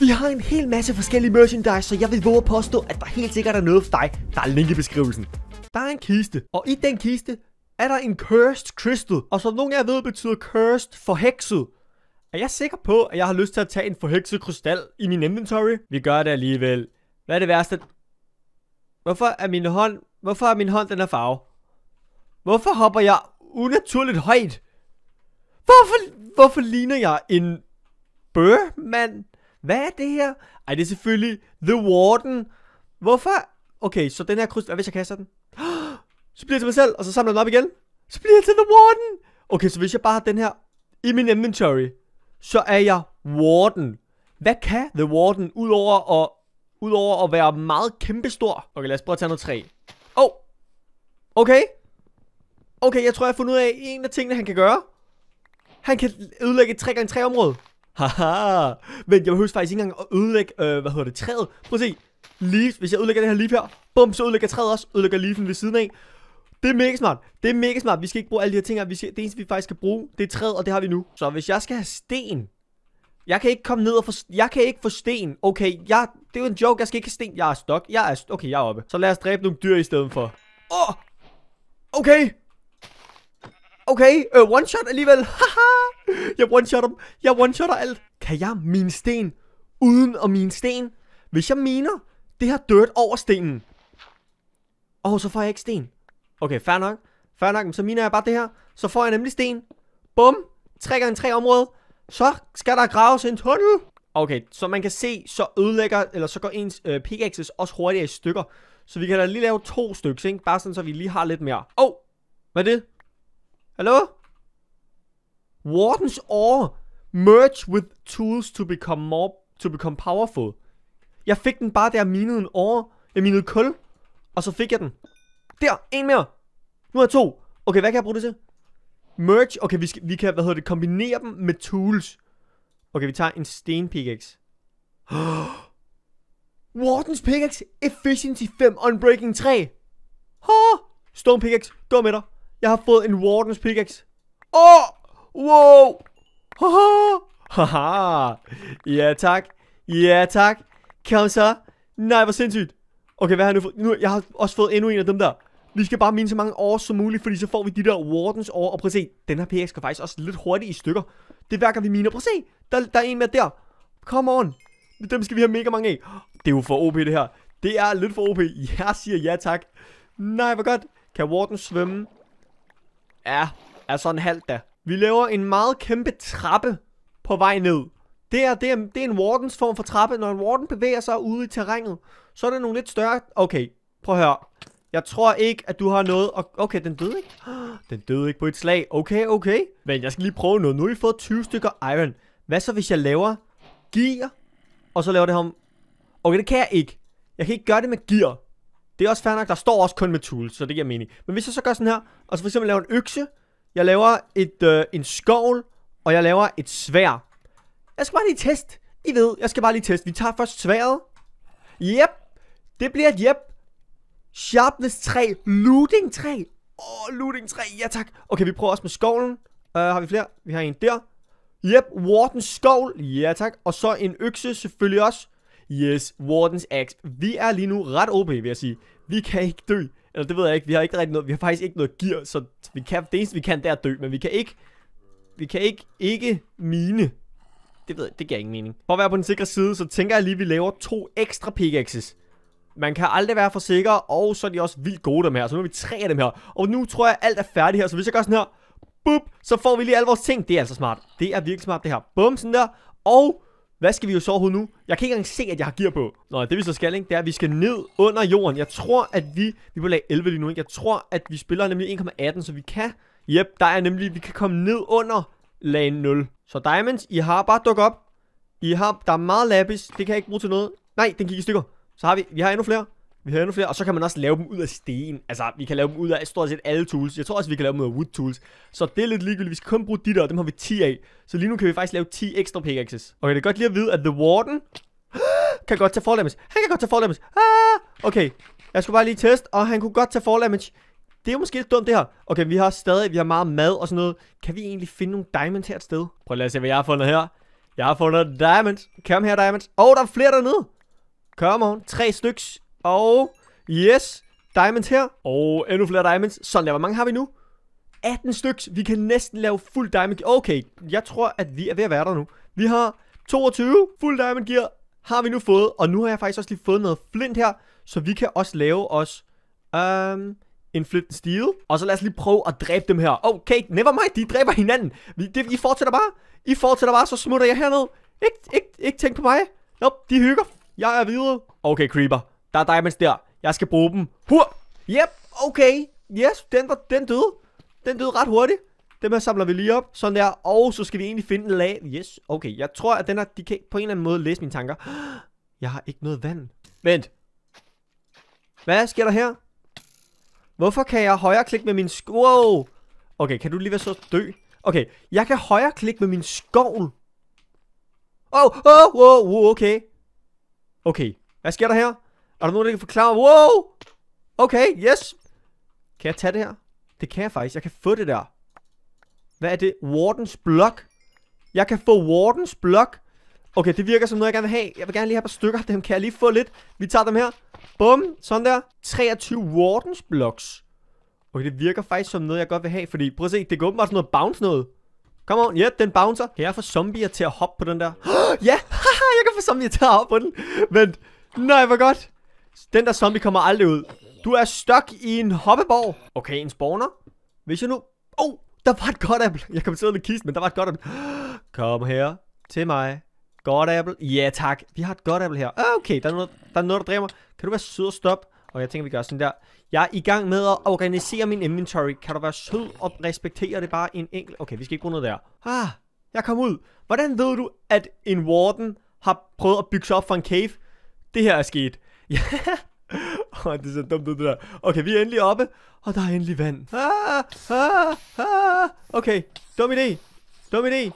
Vi har en hel masse forskellige merchandise, så jeg vil våge at påstå, at der helt sikkert er noget for dig. Der er link i beskrivelsen. Der er en kiste, og i den kiste er der en cursed crystal. Og som nogen af jer ved, betyder cursed for hekset. Er jeg sikker på, at jeg har lyst til at tage en forhekset krystal i min inventory? Vi gør det alligevel. Hvad er det værste? Hvorfor er min hånd... Hvorfor er min hånd den her farve? Hvorfor hopper jeg unaturligt højt? Hvorfor, hvorfor ligner jeg en mand? Hvad er det her? Ej, det er selvfølgelig The Warden. Hvorfor? Okay, så den her kryds... Hvad hvis jeg kaster den? Så bliver jeg til mig selv, og så samler den op igen. Så bliver jeg til The Warden. Okay, så hvis jeg bare har den her i min inventory, så er jeg Warden. Hvad kan The Warden, udover at, udover at være meget kæmpestor? Okay, lad os prøve at tage noget træ. Åh! Oh. Okay. Okay, jeg tror, jeg har fundet ud af en af tingene, han kan gøre. Han kan ødelægge et 3x3 område. Haha, men jeg behøver faktisk ikke engang at ødelægge, øh, hvad hedder det, træet. Prøv at se, leaf, hvis jeg ødelægger det her leaf her, bum, så ødelægger træet også, ødelægger leafen ved siden af. Det er mega smart, det er mega smart, vi skal ikke bruge alle de her ting her, vi skal, det eneste vi faktisk skal bruge, det er træet, og det har vi nu. Så hvis jeg skal have sten, jeg kan ikke komme ned og få, jeg kan ikke få sten, okay, jeg, det er jo en joke, jeg skal ikke have sten, jeg er stok, jeg er, okay, jeg er oppe. Så lad os dræbe nogle dyr i stedet for. Åh, oh! okay okay, øh, one-shot alligevel. Haha, jeg one shot dem. Jeg one shot alt. Kan jeg mine sten uden at mine sten? Hvis jeg miner det her dirt over stenen. Åh, oh, så får jeg ikke sten. Okay, fair nok. Fair nok, så miner jeg bare det her. Så får jeg nemlig sten. Bum. 3 gange 3 område. Så skal der graves en tunnel. Okay, så man kan se, så ødelægger, eller så går ens øh, pickaxes også hurtigere i stykker. Så vi kan da lige lave to stykker, ikke? Bare sådan, så vi lige har lidt mere. Åh, oh, hvad er det? Hallo? Warden's Ore. Merge with tools to become more to become powerful. Jeg fik den bare, der minede en awe. Jeg minede kul. Og så fik jeg den. Der, en mere. Nu er to. Okay, hvad kan jeg bruge det til? Merge. Okay, vi, skal, vi kan, hvad hedder det, kombinere dem med tools. Okay, vi tager en sten pickaxe. Wardens pickaxe, efficiency 5, unbreaking 3. Ha! Stone pickaxe, gå med dig. Jeg har fået en Wardens pickaxe. Åh! Oh! Wow! Haha! Haha! Ja tak. Ja tak. Kom så. Nej, hvor sindssygt. Okay, hvad har jeg nu fået? Nu, jeg har også fået endnu en af dem der. Vi skal bare mine så mange år som muligt, fordi så får vi de der Wardens år. Og prøv at se, den her PX går faktisk også lidt hurtigt i stykker. Det værker vi miner. Prøv at se, der, der er en mere der. Come on. Dem skal vi have mega mange af. Det er jo for OP det her. Det er lidt for OP. Jeg siger ja tak. Nej, hvor godt. Kan Warden svømme? Ja, er sådan halvt da. Vi laver en meget kæmpe trappe på vej ned. Det er, det, er, det er en wardens form for trappe. Når en warden bevæger sig ude i terrænet, så er der nogle lidt større... Okay, prøv at høre. Jeg tror ikke, at du har noget... At... Okay, den døde ikke. Den døde ikke på et slag. Okay, okay. Men jeg skal lige prøve noget. Nu har I fået 20 stykker iron. Hvad så, hvis jeg laver gear? Og så laver det ham... Okay, det kan jeg ikke. Jeg kan ikke gøre det med gear. Det er også fair nok, der står også kun med tools, så det giver mening. Men hvis jeg så gør sådan her, og så for eksempel laver en økse, jeg laver et, øh, en skovl, og jeg laver et svær. Jeg skal bare lige teste. I ved, jeg skal bare lige teste. Vi tager først sværet. Yep. Det bliver et yep. Sharpness 3. Looting 3. Åh, oh, looting 3. Ja tak. Okay, vi prøver også med skovlen. Uh, har vi flere? Vi har en der. Yep, Warden skovl. Ja tak. Og så en økse selvfølgelig også. Yes, Wardens Axe. Vi er lige nu ret OP, vil jeg sige. Vi kan ikke dø. Eller det ved jeg ikke. Vi har ikke rigtig noget, vi har faktisk ikke noget gear, så vi kan, det eneste vi kan, det er at dø. Men vi kan ikke, vi kan ikke, ikke mine. Det ved jeg, det giver ingen mening. For at være på den sikre side, så tænker jeg lige, at vi laver to ekstra pickaxes. Man kan aldrig være for sikker, og så er de også vildt gode dem her. Så nu har vi tre af dem her. Og nu tror jeg, at alt er færdigt her. Så hvis jeg gør sådan her, Boop, så får vi lige alle vores ting. Det er altså smart. Det er virkelig smart det her. Bum, sådan der. Og hvad skal vi jo så nu? Jeg kan ikke engang se, at jeg har gear på. Nå, det vi så skal, ikke? det er, at vi skal ned under jorden. Jeg tror, at vi... Vi på lag 11 lige nu, ikke? Jeg tror, at vi spiller nemlig 1,18, så vi kan... Jep, der er nemlig... Vi kan komme ned under lag 0. Så Diamonds, I har bare dukket op. I har... Der er meget lapis. Det kan jeg ikke bruge til noget. Nej, den gik i stykker. Så har vi... Vi har endnu flere. Vi har endnu flere, og så kan man også lave dem ud af sten. Altså, vi kan lave dem ud af stort set alle tools. Jeg tror også, vi kan lave dem ud af wood tools. Så det er lidt ligegyldigt. Vi skal kun bruge de der, og dem har vi 10 af. Så lige nu kan vi faktisk lave 10 ekstra pickaxes. Okay, det er godt lige at vide, at The Warden kan godt tage fall damage. Han kan godt tage fall damage. Ah! Okay, jeg skulle bare lige teste, og han kunne godt tage fall damage. Det er jo måske lidt dumt det her. Okay, vi har stadig, vi har meget mad og sådan noget. Kan vi egentlig finde nogle diamonds her et sted? Prøv at se, hvad jeg har fundet her. Jeg har fundet diamonds. Kom her, diamonds. Åh, oh, der er flere dernede. Kom on. Tre styks. Og yes, diamonds her. Og endnu flere diamonds. Sådan der, hvor mange har vi nu? 18 styks. Vi kan næsten lave fuld diamond gear. Okay, jeg tror, at vi er ved at være der nu. Vi har 22 fuld diamond gear. Har vi nu fået. Og nu har jeg faktisk også lige fået noget flint her. Så vi kan også lave os... Um, en flint steel. Og så lad os lige prøve at dræbe dem her. Okay, never mind, de dræber hinanden. Vi, det, I fortsætter bare. I fortsætter bare, så smutter jeg herned. Ikke, ikke, ikke tænk på mig. Nope, de hygger. Jeg er videre. Okay, creeper. Der er diamonds der. Jeg skal bruge dem. Hur! Yep, okay. Yes, den, var, den døde. Den døde ret hurtigt. Dem her samler vi lige op. Sådan der. Og så skal vi egentlig finde en lag. Yes, okay. Jeg tror, at den her, de kan på en eller anden måde læse mine tanker. Jeg har ikke noget vand. Vent. Hvad sker der her? Hvorfor kan jeg højreklikke med min skov? Wow. Okay, kan du lige være så dø? Okay, jeg kan højreklikke med min skovl. Åh, oh, åh, oh, oh, okay. Okay, hvad sker der her? Er der nogen, der kan forklare? Wow! Okay, yes! Kan jeg tage det her? Det kan jeg faktisk. Jeg kan få det der. Hvad er det? Wardens block? Jeg kan få Wardens block? Okay, det virker som noget, jeg gerne vil have. Jeg vil gerne lige have et par stykker af dem. Kan jeg lige få lidt? Vi tager dem her. Bum, sådan der. 23 Wardens blocks. Okay, det virker faktisk som noget, jeg godt vil have. Fordi, prøv at se, det går åbenbart sådan noget bounce noget. Kom on, ja, yeah, den bouncer. Kan jeg få zombier til at hoppe på den der? ja, yeah! jeg kan få zombier til at hoppe på den. Vent, nej, hvor godt. Den der zombie kommer aldrig ud. Du er stuck i en hoppeborg. Okay, en spawner. Hvis jeg nu... Oh, der var et godt apple. Jeg kom til at med kisten, men der var et godt apple. Kom her til mig. Godt apple. Ja, tak. Vi har et godt apple her. Ah, okay, der er noget, der, er noget, der dræber. Kan du være sød og stop? Og jeg tænker, vi gør sådan der. Jeg er i gang med at organisere min inventory. Kan du være sød og respektere det bare en enkelt... Okay, vi skal ikke bruge noget der. Ah, jeg kom ud. Hvordan ved du, at en warden har prøvet at bygge sig op for en cave? Det her er sket. Ja. Åh, oh, det er så dumt ud, det der. Okay, vi er endelig oppe, og der er endelig vand. Ah, ah, ah. Okay, dum idé. Dum idé.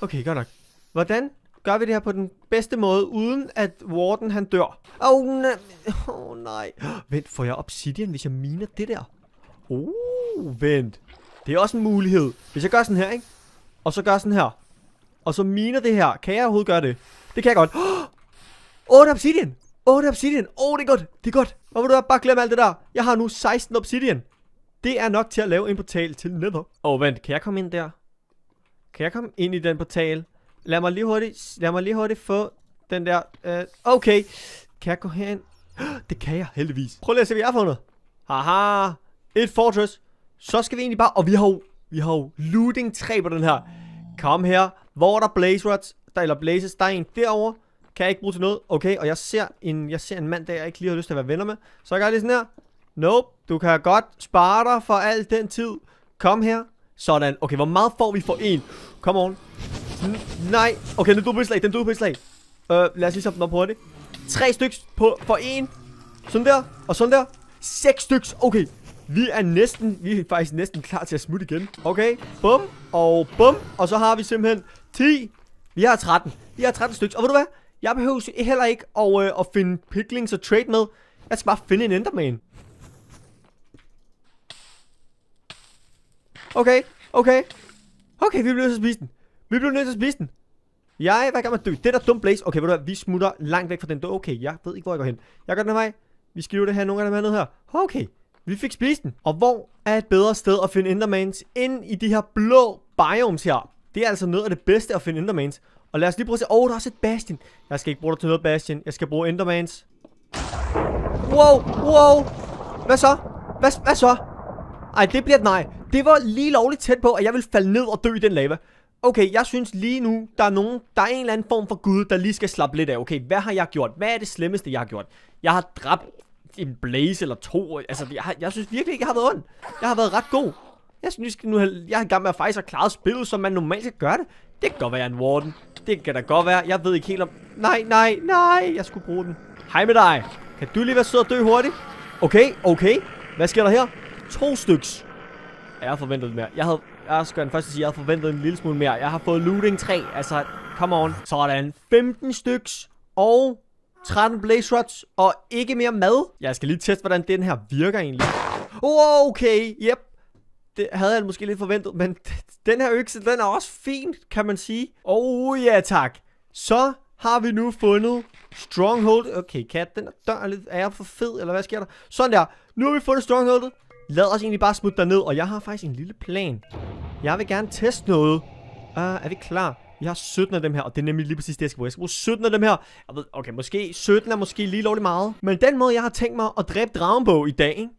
Okay, godt nok. Hvordan gør vi det her på den bedste måde, uden at Warden han dør? Åh, oh, ne Oh, nej. Vent, får jeg obsidian, hvis jeg miner det der? Oh, vent. Det er også en mulighed. Hvis jeg gør sådan her, ikke? Og så gør sådan her. Og så miner det her. Kan jeg overhovedet gøre det? Det kan jeg godt. Åh, oh, er obsidian. Åh, oh, det er obsidian. Åh, oh, det er godt. Det er godt. Hvorfor du bare glemme alt det der? Jeg har nu 16 obsidian. Det er nok til at lave en portal til Nether. Åh, oh, vent. Kan jeg komme ind der? Kan jeg komme ind i den portal? Lad mig lige hurtigt, lad mig lige hurtigt få den der... Øh, okay. Kan jeg gå herind? Det kan jeg heldigvis. Prøv lige at se, hvad jeg har fundet. Haha. Et fortress. Så skal vi egentlig bare... Og vi har jo, vi har jo looting 3 på den her. Kom her. Hvor er der blaze rods? Der, eller blazes. Der er en derovre. Kan jeg ikke bruge til noget? Okay, og jeg ser en, jeg ser en mand, der jeg ikke lige har lyst til at være venner med. Så jeg lige sådan her. Nope, du kan godt spare dig for al den tid. Kom her. Sådan. Okay, hvor meget får vi for en? Come on. N nej. Okay, den du på Den på slag. øh, lad os lige samle den op hurtigt. Tre styks på, for en. Sådan der. Og sådan der. Seks styks. Okay. Vi er næsten, vi er faktisk næsten klar til at smutte igen. Okay, bum, og bum, og så har vi simpelthen 10. Vi har 13. Vi har 13 stykker. Og ved du hvad? Jeg behøver heller ikke at, øh, at finde picklings og trade med. Jeg skal bare finde en enderman. Okay, okay. Okay, vi bliver nødt til at spise den. Vi bliver nødt til at spise den. Jeg hvad gør man med at dø. Det der dum blaze. Okay, ved du hvad, vi smutter langt væk fra den Okay, jeg ved ikke, hvor jeg går hen. Jeg går den her vej. Vi jo det her, nogle af dem hernede her. Okay, vi fik spist den. Og hvor er et bedre sted at finde endermans end i de her blå biomes her? Det er altså noget af det bedste at finde endermans. Og lad os lige prøve at se. Åh, oh, der er også et Bastion. Jeg skal ikke bruge dig til noget, Bastion. Jeg skal bruge Endermans. Wow, wow. Hvad så? Hvad, hvad så? Ej, det bliver et nej. Det var lige lovligt tæt på, at jeg vil falde ned og dø i den lava. Okay, jeg synes lige nu, der er nogen, der er en eller anden form for gud, der lige skal slappe lidt af. Okay, hvad har jeg gjort? Hvad er det slemmeste, jeg har gjort? Jeg har dræbt en blaze eller to. Altså, jeg, har, jeg synes virkelig ikke, jeg har været ond. Jeg har været ret god. Jeg synes, nu, jeg er i gang med at faktisk have klaret spillet, som man normalt skal gøre det. Det kan godt være, jeg er en warden. Det kan da godt være. Jeg ved ikke helt om... Nej, nej, nej. Jeg skulle bruge den. Hej med dig. Kan du lige være sød og dø hurtigt? Okay, okay. Hvad sker der her? To styks. Jeg har forventet mere. Jeg havde... Jeg skal først sige, jeg havde forventet en lille smule mere. Jeg har fået looting 3. Altså, come on. Sådan. 15 styks. Og 13 blaze rods. Og ikke mere mad. Jeg skal lige teste, hvordan den her virker egentlig. Okay, yep det havde jeg måske lidt forventet, men den her økse, den er også fin, kan man sige. Oh ja, tak. Så har vi nu fundet Stronghold. Okay, kat, den dør er lidt... Er jeg for fed, eller hvad sker der? Sådan der. Nu har vi fundet Strongholdet. Lad os egentlig bare smutte ned, og jeg har faktisk en lille plan. Jeg vil gerne teste noget. Uh, er vi klar? Vi har 17 af dem her, og det er nemlig lige præcis det, jeg skal bruge. Jeg skal bruge 17 af dem her. okay, måske 17 er måske lige lovligt meget. Men den måde, jeg har tænkt mig at dræbe dragen på i dag, ikke?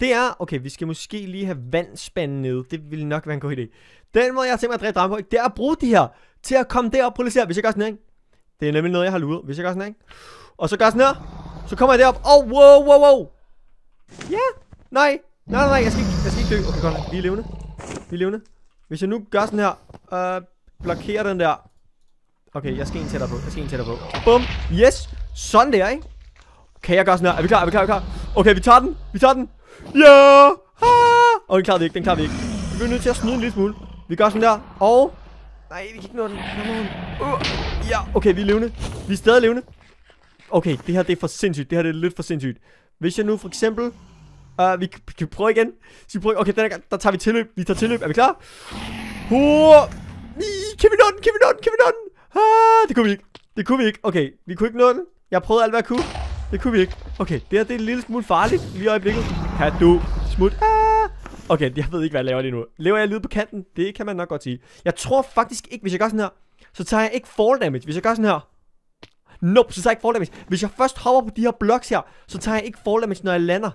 Det er, okay, vi skal måske lige have vandspanden nede. Det ville nok være en god idé. Den måde, jeg har tænkt mig at dræbe drage på, det er at bruge de her til at komme derop på lige Hvis jeg gør sådan her, ikke? Det er nemlig noget, jeg har luret. Hvis jeg gør sådan her, ikke? Og så gør sådan her. Så kommer jeg derop. Oh, wow, wow, wow. Ja. Nej. Nej, nej, nej. Jeg skal ikke, jeg skal ikke dø. Okay, godt. Vi er levende. Vi er levende. Hvis jeg nu gør sådan her. Øh, blokerer den der. Okay, jeg skal en tættere på. Jeg skal en tættere på. Bum. Yes. Sådan der, ikke? Kan jeg gøre sådan her? Er vi klar? Er vi klar? Er vi klar? Okay, vi tager den. Vi tager den. Ja! Ah! Og den klarer vi ikke, den klarer vi ikke. Vi bliver nødt til at snyde en lille smule. Vi gør sådan der, og... Nej, vi kan ikke nå den. Uh. Ja, okay, vi er levende. Vi er stadig levende. Okay, det her det er for sindssygt. Det her det er lidt for sindssygt. Hvis jeg nu for eksempel... Uh, vi kan prøve igen. Så vi prøver, okay, den her der tager vi tilløb. Vi tager tilløb. Er vi klar? Uh. Kan vi nå den? Kan vi nå den? Kan vi nå den? Ah, det kunne vi ikke. Det kunne vi ikke. Okay, vi kunne ikke nå den. Jeg prøvede alt, hvad jeg kunne. Det kunne vi ikke. Okay, det her det er en lille smule farligt lige i øjeblikket. Kan du smut? Ah! Okay, jeg ved ikke, hvad jeg laver lige nu. Lever jeg lige på kanten? Det kan man nok godt sige. Jeg tror faktisk ikke, hvis jeg gør sådan her, så tager jeg ikke fall damage. Hvis jeg gør sådan her, Nope, så tager jeg ikke fall damage. Hvis jeg først hopper på de her blocks her, så tager jeg ikke fall damage, når jeg lander.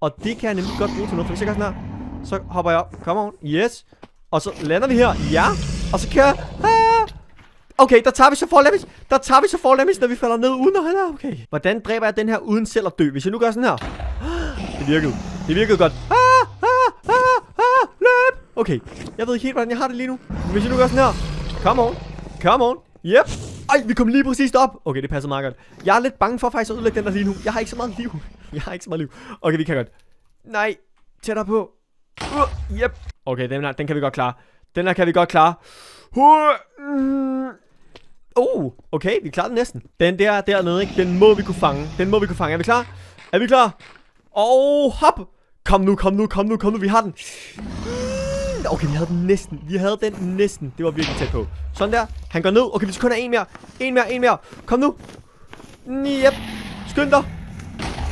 Og det kan jeg nemlig godt bruge til noget, for hvis jeg gør sådan her, så hopper jeg op. Come on, yes. Og så lander vi her, ja. Og så kører jeg. Ah! Okay, der tager vi så for damage. Der tager vi så for damage, når vi falder ned uden at Okay. Hvordan dræber jeg den her uden selv at dø? Hvis jeg nu gør sådan her. Det virkede. Det virkede godt. Ah, ah, ah, ah, løb. Okay, jeg ved ikke helt, hvordan jeg har det lige nu. Hvis jeg nu gør sådan her. Come on. Come on. Yep. Ej, vi kom lige præcis op. Okay, det passer meget godt. Jeg er lidt bange for faktisk at ødelægge den der lige nu. Jeg har ikke så meget liv. Jeg har ikke så meget liv. Okay, vi kan godt. Nej, tættere på. Uh, yep. Okay, den, her, den kan vi godt klare. Den her kan vi godt klare. Uh, mm. Oh, okay, vi klarer den næsten. Den der dernede, ikke? Den må vi kunne fange. Den må vi kunne fange. Er vi klar? Er vi klar? Og oh, hop! Kom nu, kom nu, kom nu, kom nu. Vi har den. Okay, vi havde den næsten. Vi havde den næsten. Det var virkelig tæt på. Sådan der. Han går ned. Okay, vi skal kun have en mere. En mere, en mere. Kom nu. Yep. Skynd dig.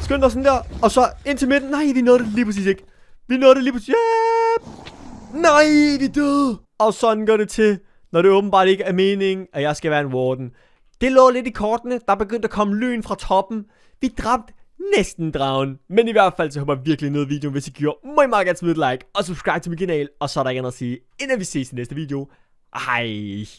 Skynd dig sådan der. Og så ind til midten. Nej, vi nåede det lige præcis ikke. Vi nåede det lige præcis. Yep. Nej, vi døde. Og sådan går det til når det åbenbart ikke er meningen, at jeg skal være en warden. Det lå lidt i kortene, der begyndte at komme lyn fra toppen. Vi dræbte næsten dragen, men i hvert fald så håber jeg virkelig noget videoen, hvis I gjorde. Må I meget gerne smide et like og subscribe til min kanal, og så er der ikke andet at sige, inden vi ses i næste video. Hej!